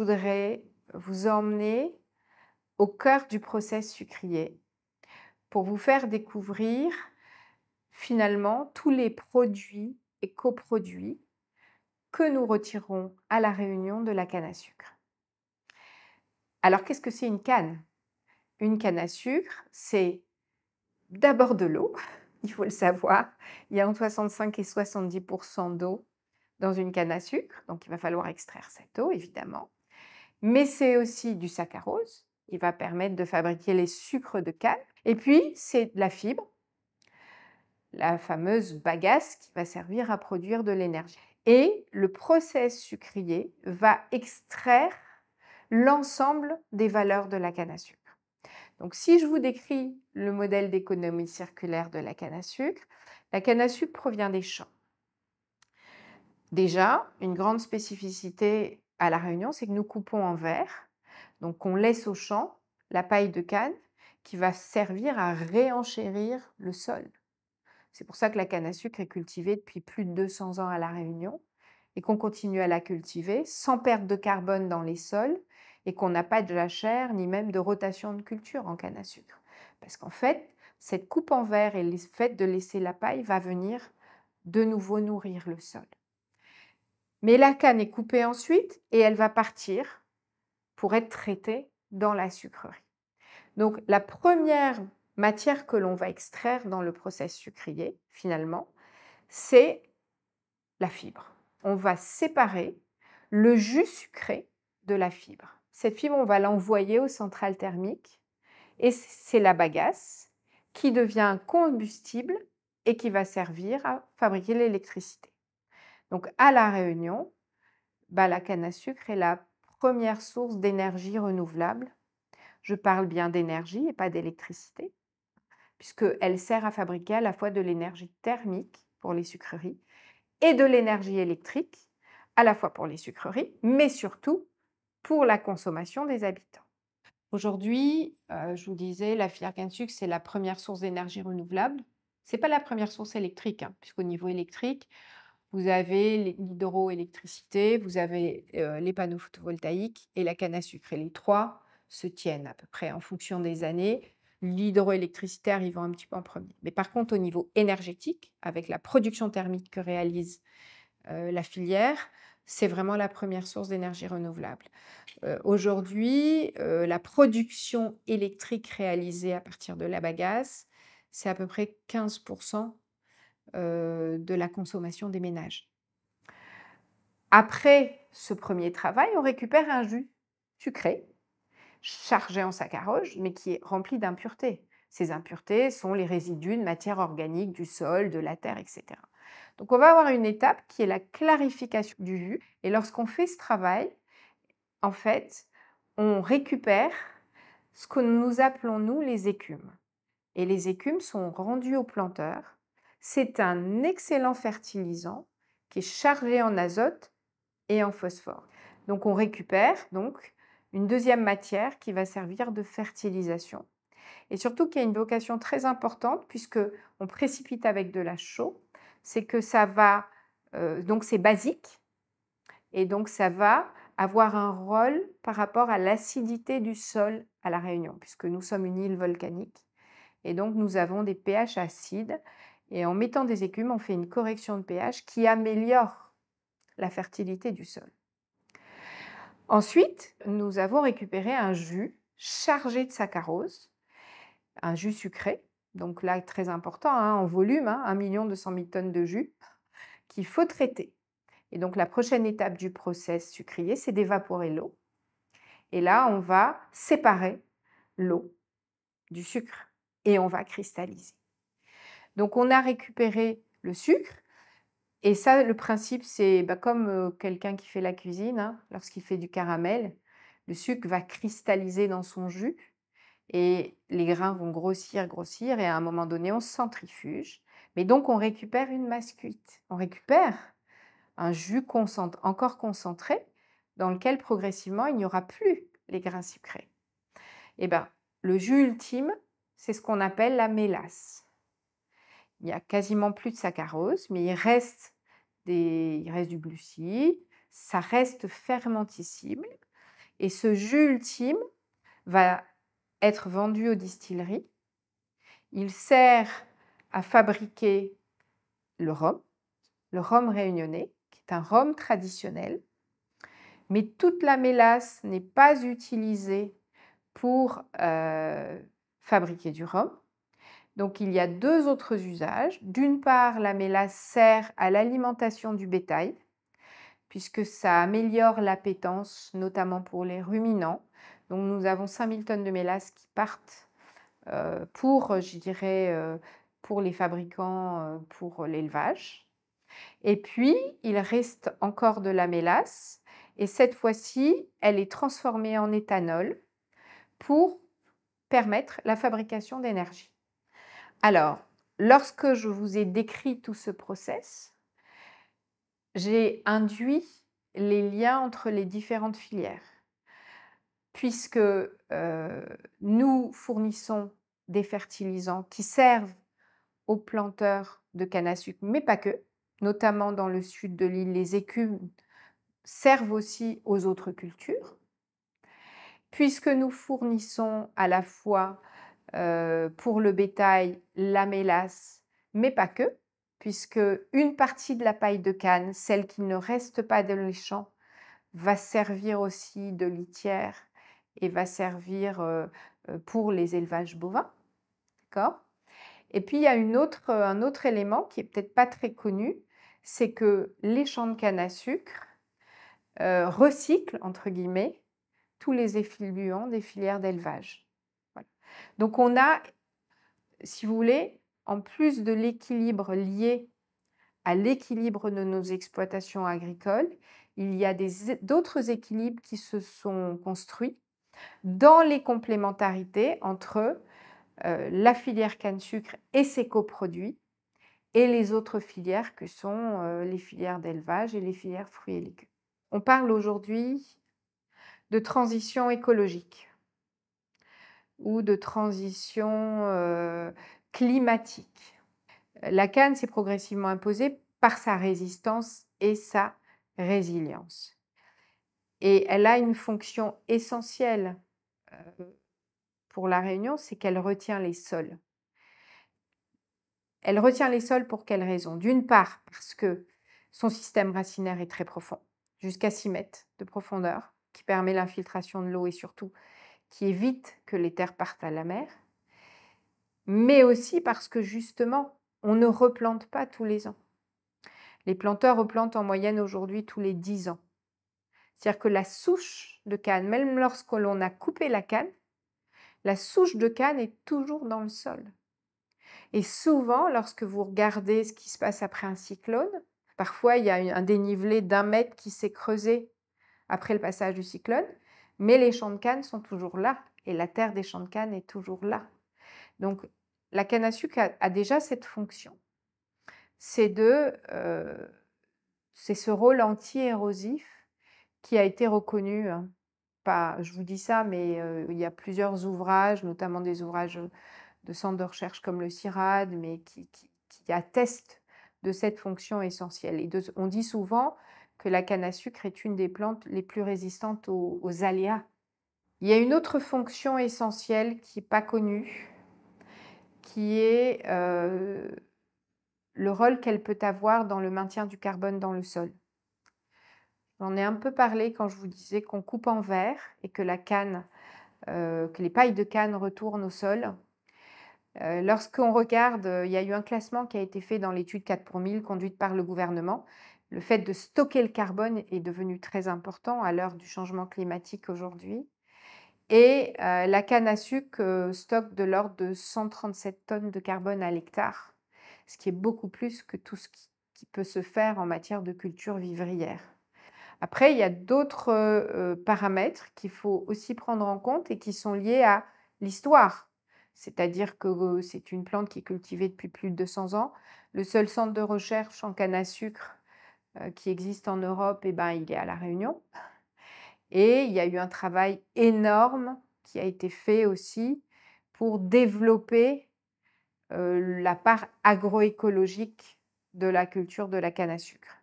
voudrais vous emmener au cœur du process sucrier pour vous faire découvrir finalement tous les produits et coproduits que nous retirons à la réunion de la canne à sucre. Alors qu'est-ce que c'est une canne Une canne à sucre, c'est d'abord de l'eau, il faut le savoir, il y a entre 65 et 70 d'eau dans une canne à sucre, donc il va falloir extraire cette eau évidemment mais c'est aussi du saccharose qui va permettre de fabriquer les sucres de canne. Et puis, c'est la fibre, la fameuse bagasse qui va servir à produire de l'énergie. Et le process sucrier va extraire l'ensemble des valeurs de la canne à sucre. Donc si je vous décris le modèle d'économie circulaire de la canne à sucre, la canne à sucre provient des champs. Déjà, une grande spécificité à La Réunion, c'est que nous coupons en verre, donc on laisse au champ la paille de canne qui va servir à réenchérir le sol. C'est pour ça que la canne à sucre est cultivée depuis plus de 200 ans à La Réunion et qu'on continue à la cultiver sans perte de carbone dans les sols et qu'on n'a pas de jachère ni même de rotation de culture en canne à sucre. Parce qu'en fait, cette coupe en verre et le fait de laisser la paille va venir de nouveau nourrir le sol. Mais la canne est coupée ensuite et elle va partir pour être traitée dans la sucrerie. Donc la première matière que l'on va extraire dans le process sucrier, finalement, c'est la fibre. On va séparer le jus sucré de la fibre. Cette fibre, on va l'envoyer aux centrales thermiques et c'est la bagasse qui devient combustible et qui va servir à fabriquer l'électricité. Donc à La Réunion, bah, la canne à sucre est la première source d'énergie renouvelable. Je parle bien d'énergie et pas d'électricité, puisqu'elle sert à fabriquer à la fois de l'énergie thermique pour les sucreries et de l'énergie électrique, à la fois pour les sucreries, mais surtout pour la consommation des habitants. Aujourd'hui, euh, je vous disais, la filière canne sucre, c'est la première source d'énergie renouvelable. Ce n'est pas la première source électrique, hein, puisqu'au niveau électrique, vous avez l'hydroélectricité, vous avez les panneaux photovoltaïques et la canne à sucre. Et les trois se tiennent à peu près en fonction des années, l'hydroélectricité arrivant un petit peu en premier. Mais par contre, au niveau énergétique, avec la production thermique que réalise la filière, c'est vraiment la première source d'énergie renouvelable. Aujourd'hui, la production électrique réalisée à partir de la bagasse, c'est à peu près 15% euh, de la consommation des ménages. Après ce premier travail, on récupère un jus sucré, chargé en saccharose, mais qui est rempli d'impuretés. Ces impuretés sont les résidus de matière organique du sol, de la terre, etc. Donc on va avoir une étape qui est la clarification du jus. Et lorsqu'on fait ce travail, en fait, on récupère ce que nous appelons, nous, les écumes. Et les écumes sont rendues aux planteurs c'est un excellent fertilisant qui est chargé en azote et en phosphore. Donc on récupère donc une deuxième matière qui va servir de fertilisation. Et surtout qui a une vocation très importante puisque on précipite avec de la chaux, c'est que ça va euh, donc c'est basique et donc ça va avoir un rôle par rapport à l'acidité du sol à la Réunion puisque nous sommes une île volcanique et donc nous avons des pH acides et en mettant des écumes, on fait une correction de pH qui améliore la fertilité du sol. Ensuite, nous avons récupéré un jus chargé de saccharose, un jus sucré, donc là très important hein, en volume, hein, 1 000 tonnes de jus, qu'il faut traiter. Et donc la prochaine étape du process sucrier, c'est d'évaporer l'eau. Et là, on va séparer l'eau du sucre et on va cristalliser. Donc on a récupéré le sucre. Et ça, le principe, c'est bah, comme euh, quelqu'un qui fait la cuisine, hein, lorsqu'il fait du caramel, le sucre va cristalliser dans son jus et les grains vont grossir, grossir, et à un moment donné, on centrifuge. Mais donc, on récupère une masse cuite. On récupère un jus concentré, encore concentré dans lequel progressivement, il n'y aura plus les grains sucrés. Et eh bien, le jus ultime, c'est ce qu'on appelle la mélasse il n'y a quasiment plus de saccharose, mais il reste, des, il reste du glucide, ça reste fermenticible. Et ce jus ultime va être vendu aux distilleries. Il sert à fabriquer le rhum, le rhum réunionnais, qui est un rhum traditionnel. Mais toute la mélasse n'est pas utilisée pour euh, fabriquer du rhum. Donc il y a deux autres usages. D'une part, la mélasse sert à l'alimentation du bétail, puisque ça améliore l'appétence, notamment pour les ruminants. Donc nous avons 5000 tonnes de mélasse qui partent euh, pour, euh, je dirais, euh, pour les fabricants, pour l'élevage. Et puis, il reste encore de la mélasse, et cette fois-ci, elle est transformée en éthanol pour permettre la fabrication d'énergie. Alors, lorsque je vous ai décrit tout ce process, j'ai induit les liens entre les différentes filières, puisque euh, nous fournissons des fertilisants qui servent aux planteurs de canne à sucre, mais pas que, notamment dans le sud de l'île, les écumes servent aussi aux autres cultures, puisque nous fournissons à la fois euh, pour le bétail, la mélasse, mais pas que, puisque une partie de la paille de canne, celle qui ne reste pas dans les champs, va servir aussi de litière et va servir euh, euh, pour les élevages bovins. D'accord Et puis il y a un autre élément qui est peut-être pas très connu, c'est que les champs de canne à sucre recyclent, entre guillemets, tous les effluents des filières d'élevage. Donc on a, si vous voulez, en plus de l'équilibre lié à l'équilibre de nos exploitations agricoles, il y a d'autres équilibres qui se sont construits dans les complémentarités entre euh, la filière canne-sucre et ses coproduits et les autres filières que sont euh, les filières d'élevage et les filières fruits et légumes. On parle aujourd'hui de transition écologique ou de transition euh, climatique. La canne s'est progressivement imposée par sa résistance et sa résilience. Et elle a une fonction essentielle euh, pour la Réunion, c'est qu'elle retient les sols. Elle retient les sols pour quelles raisons D'une part, parce que son système racinaire est très profond, jusqu'à 6 mètres de profondeur, qui permet l'infiltration de l'eau et surtout qui évite que les terres partent à la mer, mais aussi parce que justement, on ne replante pas tous les ans. Les planteurs replantent en moyenne aujourd'hui tous les 10 ans. C'est-à-dire que la souche de canne, même lorsque l'on a coupé la canne, la souche de canne est toujours dans le sol. Et souvent, lorsque vous regardez ce qui se passe après un cyclone, parfois il y a un dénivelé d'un mètre qui s'est creusé après le passage du cyclone, mais les champs de canne sont toujours là et la terre des champs de canne est toujours là. Donc la canne à sucre a, déjà cette fonction. C'est euh, c'est ce rôle anti-érosif qui a été reconnu. Hein. je vous dis ça, mais euh, il y a plusieurs ouvrages, notamment des ouvrages de centres de recherche comme le CIRAD, mais qui, attestent de cette fonction essentielle. Et on dit souvent que la canne à sucre est une des plantes les plus résistantes aux, aléas. Il y a une autre fonction essentielle qui n'est pas connue, qui est euh, le rôle qu'elle peut avoir dans le maintien du carbone dans le sol. J'en ai un peu parlé quand je vous disais qu'on coupe en verre et que la canne, euh, que les pailles de canne retournent au sol. Euh, lorsqu'on regarde, il y a eu un classement qui a été fait dans l'étude 4 pour 1000 conduite par le gouvernement le fait de stocker le carbone est devenu très important à l'heure du changement climatique aujourd'hui. Et euh, la canne à sucre euh, stocke de l'ordre de 137 tonnes de carbone à l'hectare, ce qui est beaucoup plus que tout ce qui, peut se faire en matière de culture vivrière. Après, il y a d'autres euh, paramètres qu'il faut aussi prendre en compte et qui sont liés à l'histoire. C'est-à-dire que c'est une plante qui est cultivée depuis plus de 200 ans. Le seul centre de recherche en canne à sucre euh, qui existe en Europe, et eh ben, il est à La Réunion. Et il y a eu un travail énorme qui a été fait aussi pour développer euh, la part agroécologique de la culture de la canne à sucre.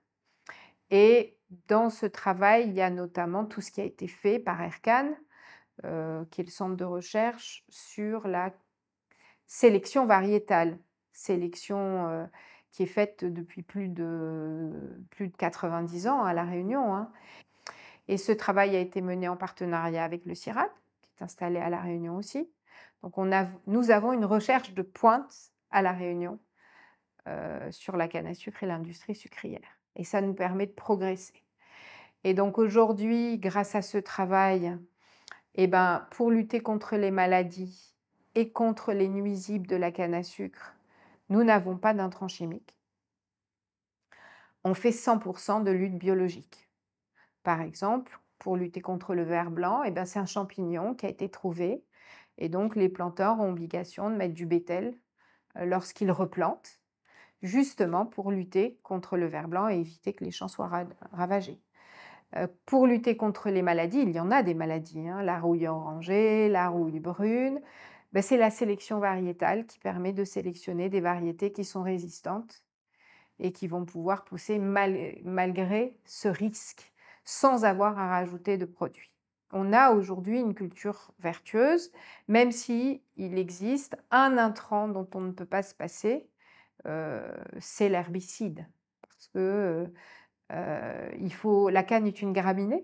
Et dans ce travail, il y a notamment tout ce qui a été fait par ERCAN, euh, qui est le centre de recherche sur la sélection variétale, sélection qui est faite depuis plus de, plus de 90 ans à La Réunion. Hein. Et ce travail a été mené en partenariat avec le CIRAD, qui est installé à La Réunion aussi. Donc on a, nous avons une recherche de pointe à La Réunion euh, sur la canne à sucre et l'industrie sucrière. Et ça nous permet de progresser. Et donc aujourd'hui, grâce à ce travail, et eh ben, pour lutter contre les maladies et contre les nuisibles de la canne à sucre, nous n'avons pas d'intrants chimiques. On fait 100% de lutte biologique. Par exemple, pour lutter contre le ver blanc, eh ben, c'est un champignon qui a été trouvé. Et donc, les planteurs ont obligation de mettre du bétel euh, lorsqu'ils replantent, justement pour lutter contre le ver blanc et éviter que les champs soient ravagés. Euh, pour lutter contre les maladies, il y en a des maladies, hein, la rouille orangée, la rouille brune, ben, c'est la sélection variétale qui permet de sélectionner des variétés qui sont résistantes et qui vont pouvoir pousser malgré ce risque, sans avoir à rajouter de produits. On a aujourd'hui une culture vertueuse, même si il existe un intrant dont on ne peut pas se passer, euh, c'est l'herbicide, parce que euh, euh, il faut, la canne est une graminée,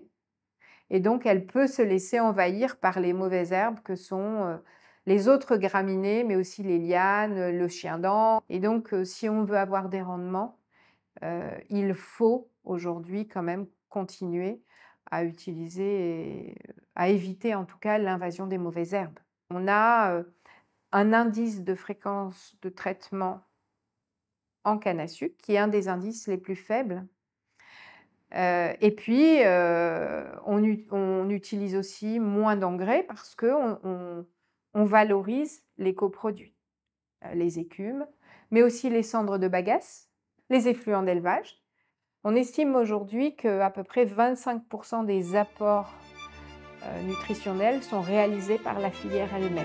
et donc elle peut se laisser envahir par les mauvaises herbes que sont les autres graminées, mais aussi les lianes, le chien-dent. Et donc, euh, si on veut avoir des rendements, euh, il faut aujourd'hui quand même continuer à utiliser, à éviter en tout cas l'invasion des mauvaises herbes. On a euh, un indice de fréquence de traitement en canne à qui est un des indices les plus faibles. et puis, on, utilise aussi moins d'engrais parce qu'on on valorise les coproduits, euh, les écumes, mais aussi les cendres de bagasse, les effluents d'élevage. On estime aujourd'hui qu'à peu près 25% des apports euh, nutritionnels sont réalisés par la filière elle-même.